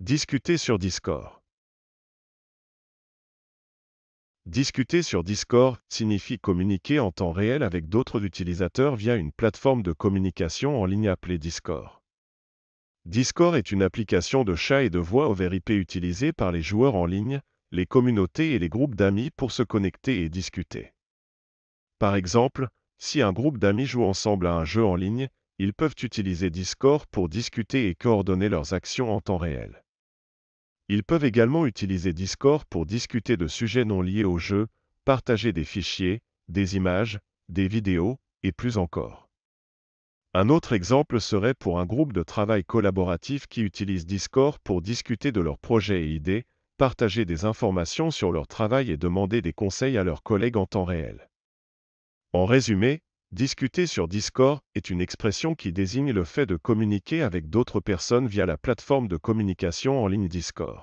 Discuter sur Discord. Discuter sur Discord signifie communiquer en temps réel avec d'autres utilisateurs via une plateforme de communication en ligne appelée Discord. Discord est une application de chat et de voix over IP utilisée par les joueurs en ligne, les communautés et les groupes d'amis pour se connecter et discuter. Par exemple, si un groupe d'amis joue ensemble à un jeu en ligne, ils peuvent utiliser Discord pour discuter et coordonner leurs actions en temps réel. Ils peuvent également utiliser Discord pour discuter de sujets non liés au jeu, partager des fichiers, des images, des vidéos, et plus encore. Un autre exemple serait pour un groupe de travail collaboratif qui utilise Discord pour discuter de leurs projets et idées, partager des informations sur leur travail et demander des conseils à leurs collègues en temps réel. En résumé, Discuter sur Discord est une expression qui désigne le fait de communiquer avec d'autres personnes via la plateforme de communication en ligne Discord.